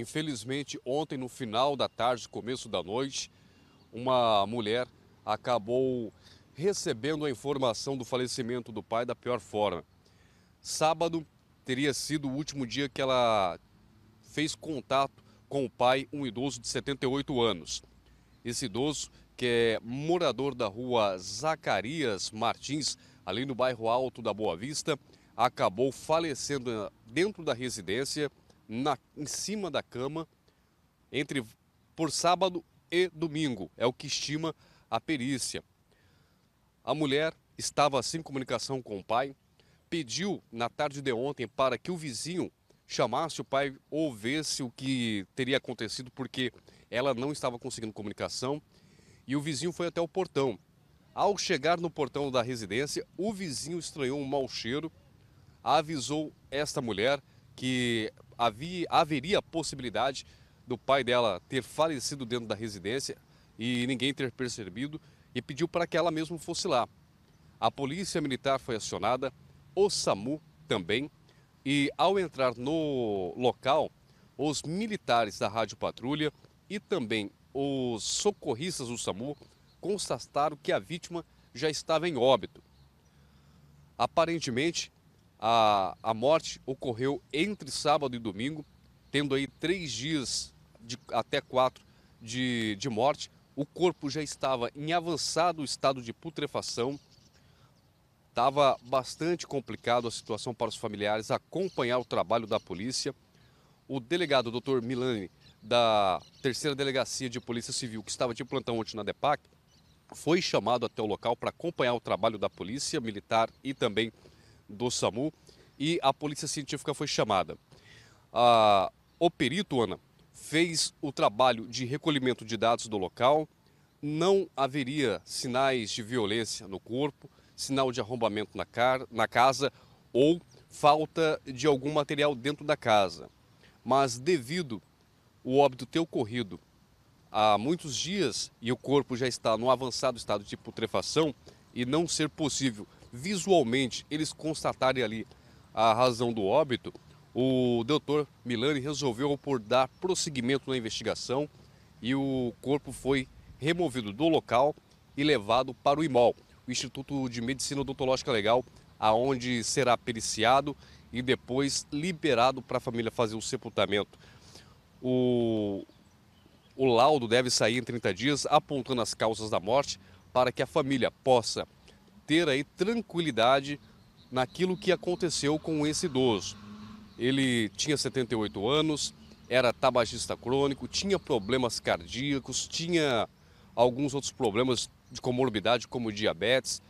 Infelizmente, ontem, no final da tarde, começo da noite, uma mulher acabou recebendo a informação do falecimento do pai da pior forma. Sábado teria sido o último dia que ela fez contato com o pai, um idoso de 78 anos. Esse idoso, que é morador da rua Zacarias Martins, ali no bairro Alto da Boa Vista, acabou falecendo eh, dentro da residência na, em cima da cama entre por sábado e domingo, é o que estima a perícia. A mulher estava sem comunicação com o pai, pediu na tarde de ontem para que o vizinho chamasse o pai ou visse o que teria acontecido, porque ela não estava conseguindo comunicação. E o vizinho foi até o portão. Ao chegar no portão da residência, o vizinho estranhou um mau cheiro, avisou esta mulher que havia, haveria possibilidade do pai dela ter falecido dentro da residência e ninguém ter percebido e pediu para que ela mesmo fosse lá. A polícia militar foi acionada, o SAMU também, e ao entrar no local, os militares da Rádio Patrulha e também os socorristas do SAMU constataram que a vítima já estava em óbito. Aparentemente, a, a morte ocorreu entre sábado e domingo, tendo aí três dias de, até quatro de, de morte. O corpo já estava em avançado estado de putrefação. Estava bastante complicado a situação para os familiares acompanhar o trabalho da polícia. O delegado, doutor Milani, da terceira delegacia de Polícia Civil, que estava de plantão ontem na DEPAC, foi chamado até o local para acompanhar o trabalho da Polícia Militar e também do SAMU e a polícia científica foi chamada. Ah, o perito, Ana, fez o trabalho de recolhimento de dados do local, não haveria sinais de violência no corpo, sinal de arrombamento na, car na casa ou falta de algum material dentro da casa. Mas devido o óbito ter ocorrido há muitos dias e o corpo já está no avançado estado de putrefação e não ser possível visualmente eles constatarem ali a razão do óbito, o doutor Milani resolveu por dar prosseguimento na investigação e o corpo foi removido do local e levado para o IMOL, o Instituto de Medicina Odontológica Legal, aonde será periciado e depois liberado para a família fazer o sepultamento. O, o laudo deve sair em 30 dias, apontando as causas da morte, para que a família possa ter aí tranquilidade naquilo que aconteceu com esse idoso. Ele tinha 78 anos, era tabagista crônico, tinha problemas cardíacos, tinha alguns outros problemas de comorbidade, como diabetes,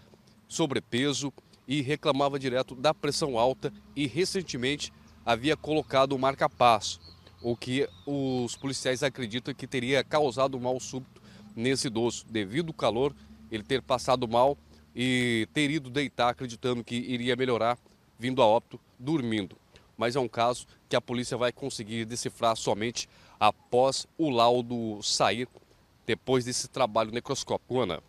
sobrepeso e reclamava direto da pressão alta e recentemente havia colocado um marca-passo, o que os policiais acreditam que teria causado mal súbito nesse idoso, devido ao calor, ele ter passado mal e ter ido deitar acreditando que iria melhorar vindo a óbito dormindo. Mas é um caso que a polícia vai conseguir decifrar somente após o laudo sair depois desse trabalho necroscópico. Ana.